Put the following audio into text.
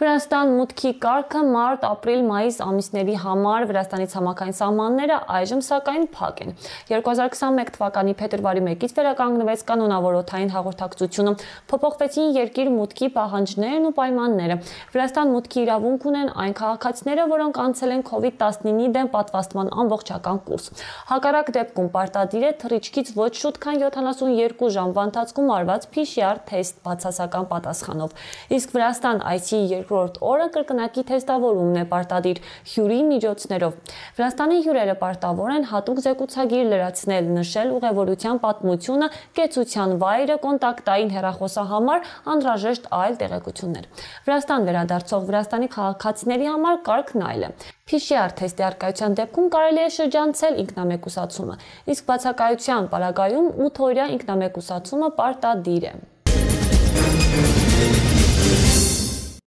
Վրաստան մուտքի կարգը մարտ-ապրիլ-մայիս ամիսների համար Վրաստանից համակային սահմանները այժմ սակայն փակ են։ 2021 թվականի փետրվարի 1-ից վերականգնվեց կանոնավորոթային հաղորդակցությունը, փոփոխվեցին երկիր մուտքի պահանջներն ու պայմանները։ Վրաստան մուտքի իրավունք ունեն այն քաղաքացիները, որոնք անցել են COVID-19-ի դեմ պատվաստման ամբողջական կուրս։ Հակառակ դեպքում պարտադիր է թռիչքից ոչ շուտ քան 72 ժամվա ընթացքում արված PCR թեստ բացասական պատասխանով։ Իսկ Վրաստան IC 2 երկրորդ օրը կրկնակի թեստավորումն է պարտադիր հյուրի միջոցներով։ Վրաստանի հյուրերը պարտավոր են հատուկ զեկուցագիր լրացնել, նշել ուղևորության պատմությունը, կեցության վայրը, կոնտակտային հեռախոսահամար, անհրաժեշտ այլ տեղեկություններ։ Վրաստան վերադարձող Վրաստանի քաղաքացիների համար կարգն այլ է։ PCR թեստի արկայության դեպքում կարելի է շրջանցել ինքնամեկուսացումը, իսկ բացակայության պարագայում 8 օրյա ինքնամեկուսացումը պարտադիր է։